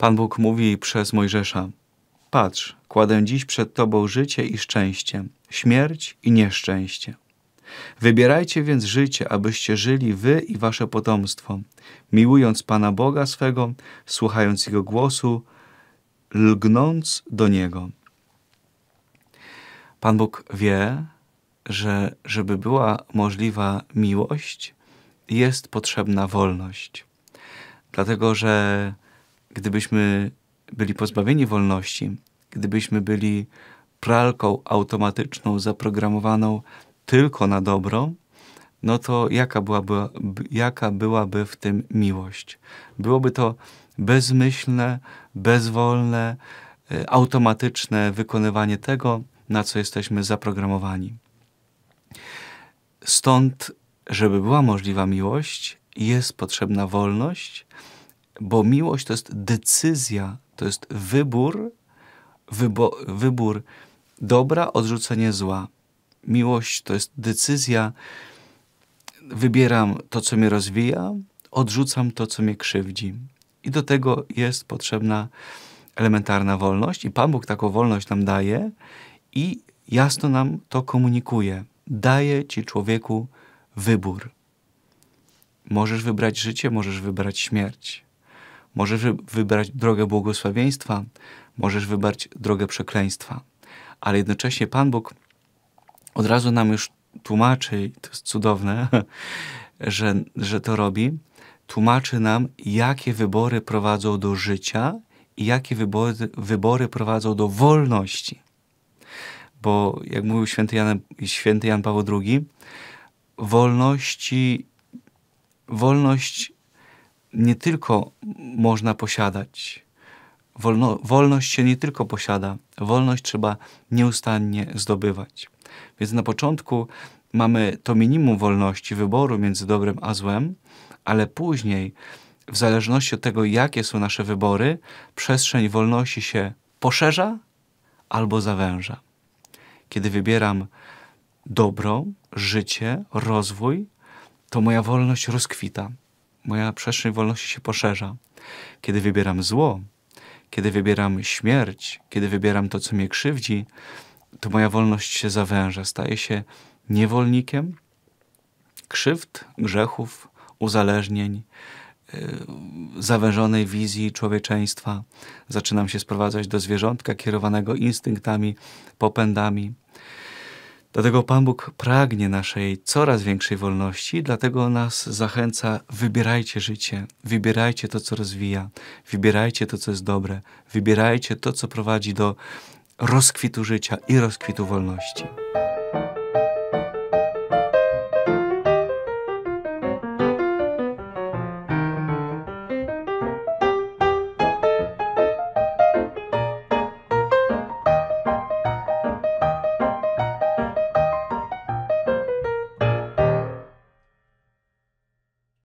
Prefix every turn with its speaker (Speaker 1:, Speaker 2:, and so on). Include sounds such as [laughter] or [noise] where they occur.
Speaker 1: Pan Bóg mówi przez Mojżesza: Patrz, kładę dziś przed Tobą życie i szczęście, śmierć i nieszczęście. Wybierajcie więc życie, abyście żyli Wy i Wasze potomstwo, miłując Pana Boga swego, słuchając Jego głosu, lgnąc do Niego. Pan Bóg wie, że żeby była możliwa miłość, jest potrzebna wolność. Dlatego, że gdybyśmy byli pozbawieni wolności, gdybyśmy byli pralką automatyczną zaprogramowaną tylko na dobro, no to jaka byłaby, jaka byłaby w tym miłość? Byłoby to bezmyślne, bezwolne, e, automatyczne wykonywanie tego, na co jesteśmy zaprogramowani. Stąd, żeby była możliwa miłość, jest potrzebna wolność, bo miłość to jest decyzja, to jest wybór, wybo, wybór dobra, odrzucenie zła. Miłość to jest decyzja, wybieram to, co mnie rozwija, odrzucam to, co mnie krzywdzi. I do tego jest potrzebna elementarna wolność, i Pan Bóg taką wolność nam daje i jasno nam to komunikuje. Daje ci człowieku wybór. Możesz wybrać życie, możesz wybrać śmierć. Możesz wybrać drogę błogosławieństwa, możesz wybrać drogę przekleństwa. Ale jednocześnie Pan Bóg od razu nam już tłumaczy, i to jest cudowne, [laughs] że, że to robi, tłumaczy nam, jakie wybory prowadzą do życia i jakie wybory, wybory prowadzą do wolności. Bo jak mówił święty Jan, święty Jan Paweł II, wolności, wolność nie tylko można posiadać, wolno, wolność się nie tylko posiada, wolność trzeba nieustannie zdobywać. Więc na początku mamy to minimum wolności wyboru między dobrem a złem, ale później, w zależności od tego, jakie są nasze wybory, przestrzeń wolności się poszerza albo zawęża. Kiedy wybieram dobro, życie, rozwój, to moja wolność rozkwita moja przestrzeń wolności się poszerza. Kiedy wybieram zło, kiedy wybieram śmierć, kiedy wybieram to, co mnie krzywdzi, to moja wolność się zawęża, staje się niewolnikiem krzywd, grzechów, uzależnień, yy, zawężonej wizji człowieczeństwa. Zaczynam się sprowadzać do zwierzątka kierowanego instynktami, popędami. Dlatego Pan Bóg pragnie naszej coraz większej wolności, dlatego nas zachęca: wybierajcie życie, wybierajcie to, co rozwija, wybierajcie to, co jest dobre, wybierajcie to, co prowadzi do rozkwitu życia i rozkwitu wolności.